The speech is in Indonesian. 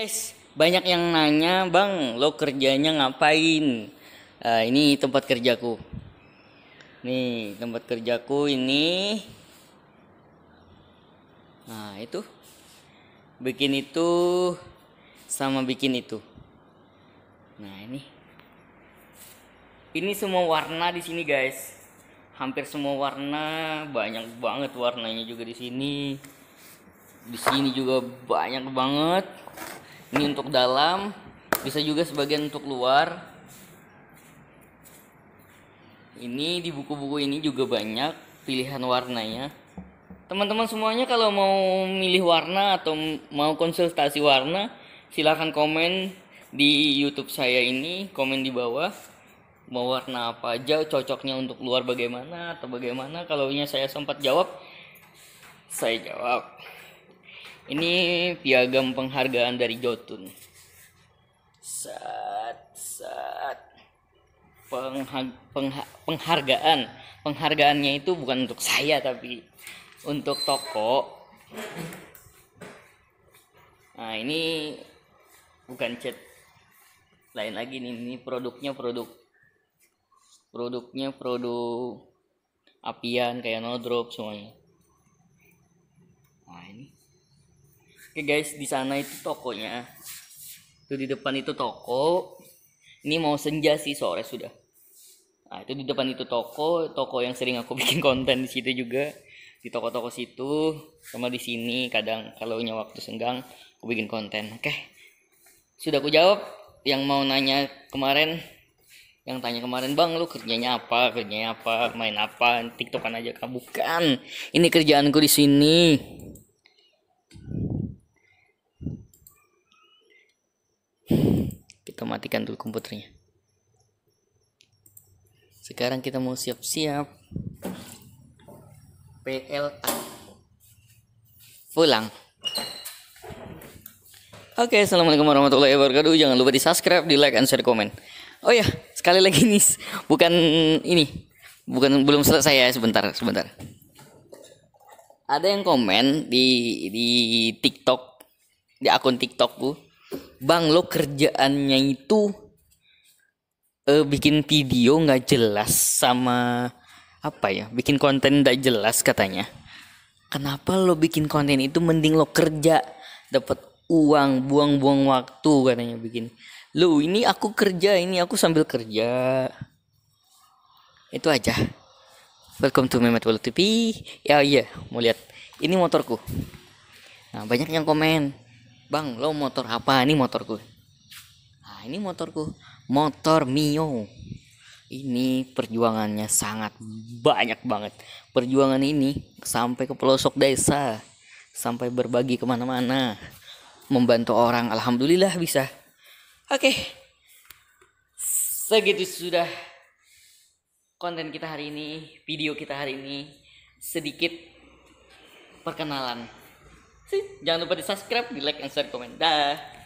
guys, banyak yang nanya, "Bang, lo kerjanya ngapain?" Uh, ini tempat kerjaku. Nih, tempat kerjaku ini. Nah, itu. Bikin itu sama bikin itu. Nah, ini. Ini semua warna di sini, guys. Hampir semua warna, banyak banget warnanya juga di sini. Di sini juga banyak banget ini untuk dalam bisa juga sebagian untuk luar ini di buku-buku ini juga banyak pilihan warnanya teman-teman semuanya kalau mau milih warna atau mau konsultasi warna silahkan komen di YouTube saya ini komen di bawah mau warna apa aja cocoknya untuk luar bagaimana atau bagaimana kalau saya sempat jawab saya jawab ini piagam penghargaan dari Jotun. Saat saat pengha, pengha, penghargaan penghargaannya itu bukan untuk saya tapi untuk toko nah ini bukan chat lain lagi nih ini produknya produk produknya produk apian kayak no drop semuanya nah ini Oke guys, di sana itu tokonya. Itu di depan itu toko. Ini mau senja sih sore sudah. Nah, itu di depan itu toko, toko yang sering aku bikin konten di situ juga. Di toko-toko situ sama di sini kadang kalau punya waktu senggang aku bikin konten. Oke. Sudah aku jawab yang mau nanya kemarin yang tanya kemarin bang lu kerjanya apa kerjanya apa main apa tiktokan aja kamu bukan ini kerjaanku di sini kita matikan dulu komputernya sekarang kita mau siap-siap PLA pulang Oke, okay, assalamualaikum warahmatullahi wabarakatuh. Jangan lupa di subscribe, di like, and share, komen. Oh ya, yeah, sekali lagi nih, bukan ini, bukan belum selesai ya sebentar, sebentar. Ada yang komen di di TikTok, di akun TikTokku bang lo kerjaannya itu uh, bikin video nggak jelas sama apa ya bikin konten nggak jelas katanya kenapa lo bikin konten itu mending lo kerja dapat uang buang-buang waktu katanya bikin lo ini aku kerja ini aku sambil kerja itu aja welcome to Mehmet Walu TV ya iya mau lihat ini motorku nah banyak yang komen bang lo motor apa ini motorku nah ini motorku motor Mio ini perjuangannya sangat banyak banget perjuangan ini sampai ke pelosok desa sampai berbagi kemana-mana membantu orang alhamdulillah bisa oke segitu sudah konten kita hari ini video kita hari ini sedikit perkenalan Jangan lupa di subscribe, di like, dan share, komen. Dah.